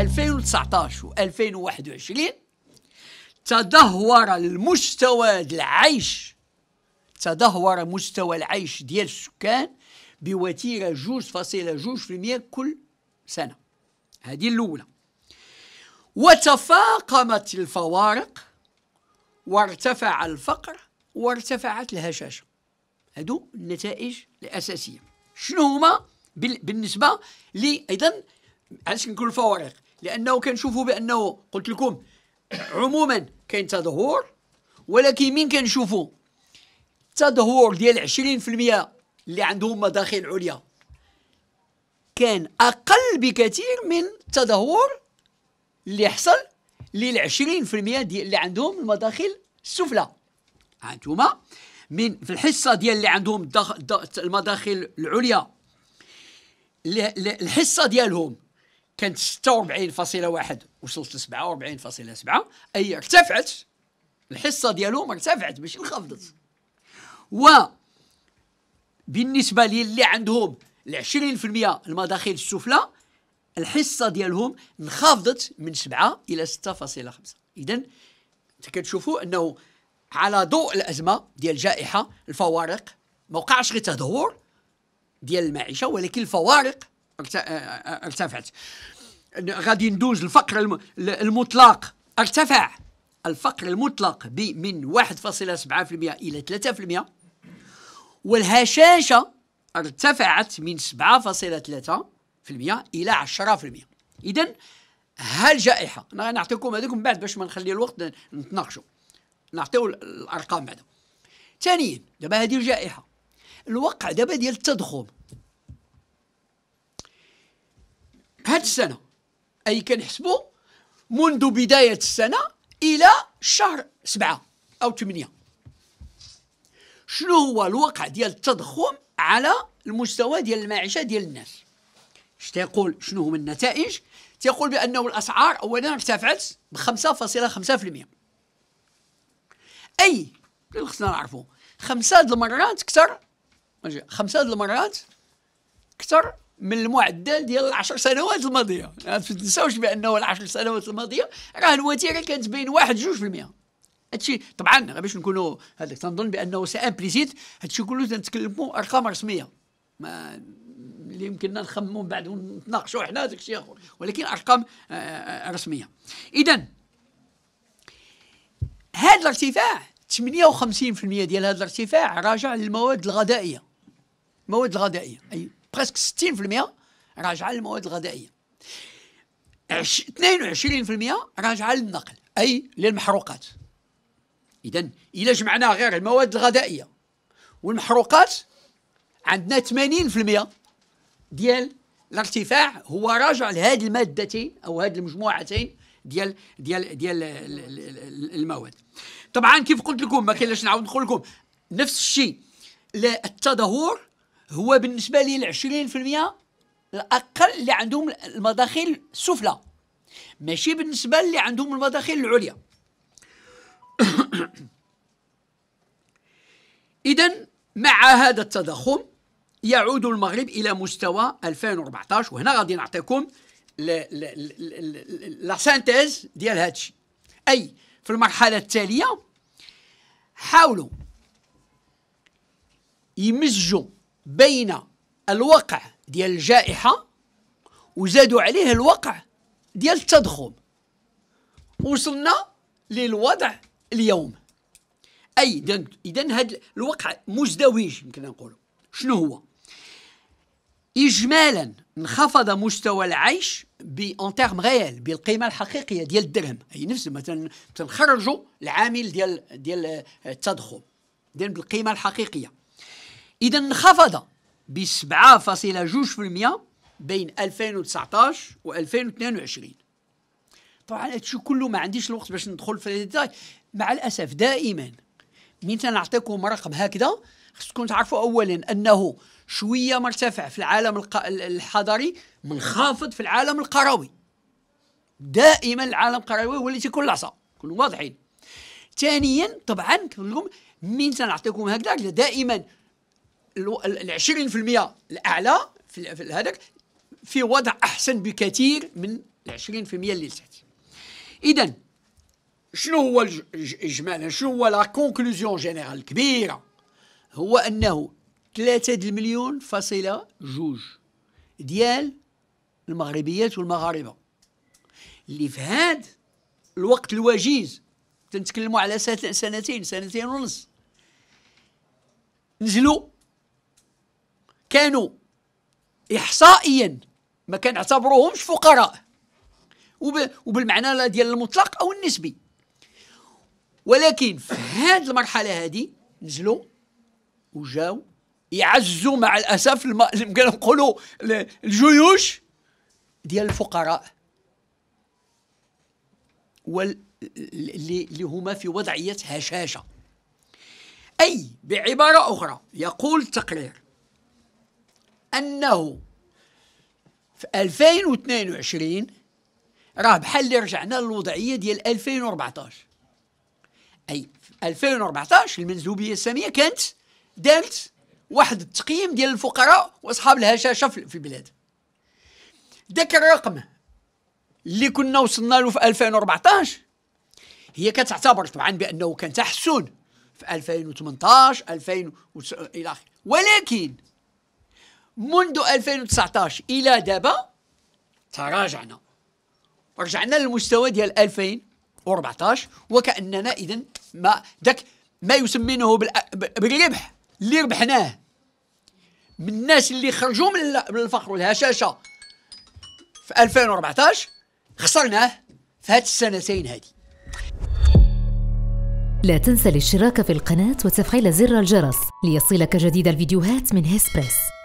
2019 و2021 تدهور المستوى العيش تدهور مستوى العيش ديال السكان بوتيرة 2.2% كل سنة هذه الأولى وتفاقمت الفوارق وارتفع الفقر وارتفعت الهشاشة هادو النتائج الأساسية شنو هما بالنسبة لي أيضا علاش كنقول الفوارق لانه كنشوفوا بانه قلت لكم عموما كاين تدهور ولكن من كنشوفوا التدهور ديال 20% اللي عندهم مداخل عليا كان اقل بكثير من التدهور اللي حصل لل 20% ديال اللي عندهم المداخل السفلى هانتوما من في الحصه ديال اللي عندهم المداخل العليا الحصه ديالهم كانت 46.1 وصلت ل 47.7 اي ارتفعت الحصه ديالهم ارتفعت ماشي انخفضت و بالنسبه للي عندهم ال 20% المداخيل السفلى الحصه ديالهم انخفضت من 7 الى 6.5 اذا انت كتشوفوا انه على ضوء الازمه ديال الجائحه الفوارق ما وقعش غير تدهور ديال المعيشه ولكن الفوارق ارتفعت آه، آه، آه، غادي ندوز الفقر المطلق ارتفع الفقر المطلق من 1.7% إلى 3% والهشاشة ارتفعت من 7.3% إلى 10% إذا هالجائحة أنا نعطيكم هذوك من بعد باش ما نخلي الوقت نتناقشوا نعطيو الأرقام بعد ثانيا دابا هذه الجائحة الوقع دابا ديال التضخم السنه اي كنحسبوا منذ بدايه السنه الى شهر سبعة او ثمانية شنو هو الوقع ديال التضخم على المستوى ديال المعيشه ديال الناس اش تيقول شنو هما النتائج تيقول بانه الاسعار اولا ارتفعت ب 5.5% اي اللي خصنا نعرفوا خمسة د المرات كثر خمسة د المرات كثر من المعدل ديال العشر سنوات الماضيه ما تنساوش بانه العشر سنوات الماضيه راه الوتيره كانت بين واحد جوج في المئه هادشي طبعا باش نكونوا هذاك تنظن بانه سي امبليسيت هادشي كله تنتكلموا ارقام رسميه ما اللي يمكننا نخمموا من بعد ونتناقشوا حنا داك الشيء اخر ولكن ارقام آه، آه، رسميه اذا هذا الارتفاع 58% ديال هذا الارتفاع راجع للمواد الغذائيه المواد الغذائيه اي برسك 60% راجعه للمواد الغذائيه 22% راجعه للنقل اي للمحروقات اذا الا جمعنا غير المواد الغذائيه والمحروقات عندنا 80% ديال الارتفاع هو راجع لهذه المادتين او هذه المجموعتين ديال ديال ديال المواد طبعا كيف قلت لكم ما كاينش نعاود نقول لكم نفس الشيء التدهور هو بالنسبه لي العشرين في المية الاقل اللي عندهم المداخل السفلى ماشي بالنسبه اللي عندهم المداخل العليا اذا مع هذا التضخم يعود المغرب الى مستوى 2014 وهنا غادي نعطيكم لا سانتيز ديال هذا الشيء اي في المرحله التاليه حاولوا يمزجوا بين الوقع ديال الجائحة وزادوا عليه الوقع ديال التضخم وصلنا للوضع اليوم اي اذا هذا الوقع مزدوج يمكن نقولوا شنو هو اجمالا انخفض مستوى العيش بان تيرم ريال بالقيمه الحقيقيه ديال الدرهم اي نفس مثلا تنخرجوا العامل ديال ديال التضخم ديال بالقيمه الحقيقيه إذا انخفض ب 7.2% بين 2019 و 2022 طبعا هادشي كله ما عنديش الوقت باش ندخل في الديتاي مع الاسف دائما من تنعطيكم رقم هكذا خصكم تعرفوا اولا انه شويه مرتفع في العالم الحضري منخفض في العالم القروي دائما العالم القروي هو اللي تيكون العصا كونوا واضحين ثانيا طبعا كنقول لكم من تنعطيكم هكذا دائما ال 20% الاعلى في هذاك في وضع احسن بكثير من ال 20% اللي تحت اذا شنو هو اجمالا شنو هو لا كونكلوزيون جينيرال كبيره هو انه 3 المليون فاصله جوج ديال المغربيات والمغاربه اللي في هاد الوقت الوجيز تنتكلموا على سنتين سنتين ونص نزلوا كانوا إحصائيا ما كنعتبروهمش فقراء وب... وبالمعنى ديال المطلق أو النسبي ولكن في هذه المرحلة هذه نزلوا وجاو يعزوا مع الأسف الم... نقولوا الجيوش ديال الفقراء واللي اللي هما في وضعية هشاشة أي بعبارة أخرى يقول التقرير أنه في 2022 راه بحال اللي رجعنا للوضعية ديال 2014 أي في 2014 المنزوبيه السامية كانت دارت واحد التقييم ديال الفقراء وأصحاب الهشاشة في البلاد ذاك الرقم اللي كنا وصلنا له في 2014 هي كتعتبر طبعا بانه كان تحسن في 2018 2000 الى اخره ولكن منذ 2019 الى دابا تراجعنا رجعنا للمستوى ديال 2014 وكاننا اذا ما ذاك ما يسمينه بالربح اللي ربحناه من الناس اللي خرجوا من الفقر والهشاشه في 2014 خسرناه في هاد السنتين هذه لا تنسى الاشتراك في القناة وتفعيل زر الجرس ليصلك جديد الفيديوهات من هيسبريس